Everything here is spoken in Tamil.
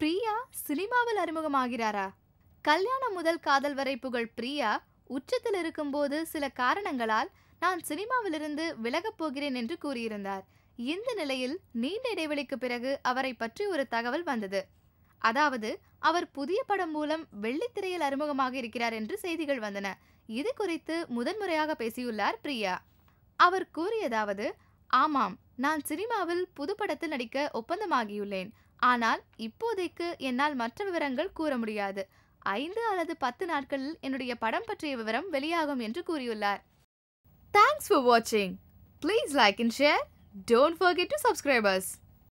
பிரியா சினிமாவில் அறிமுகமாகிறாரா கல்யாணம் முதல் காதல் வரை புகழ் பிரியா உச்சத்தில் இருக்கும்போது சில காரணங்களால் நான் சினிமாவிலிருந்து விலகப் போகிறேன் என்று கூறியிருந்தார் இந்த நிலையில் நீண்ட இடைவெளிக்கு பிறகு அவரை பற்றி ஒரு தகவல் வந்தது அதாவது அவர் புதிய படம் மூலம் வெள்ளித்திரையில் அறிமுகமாக இருக்கிறார் என்று செய்திகள் வந்தன இது குறித்து முதன்முறையாக பேசியுள்ளார் பிரியா அவர் கூறியதாவது ஆமாம் நான் சினிமாவில் புதுப்படத்தில் நடிக்க ஒப்பந்தமாகியுள்ளேன் ஆனால் இப்போதைக்கு என்னால் மற்ற விவரங்கள் கூற முடியாது ஐந்து அல்லது பத்து நாட்களில் என்னுடைய படம் பற்றிய விவரம் வெளியாகும் என்று கூறியுள்ளார் தேங்க்ஸ் ஃபார் வாட்சிங் please like and share don't forget to subscribers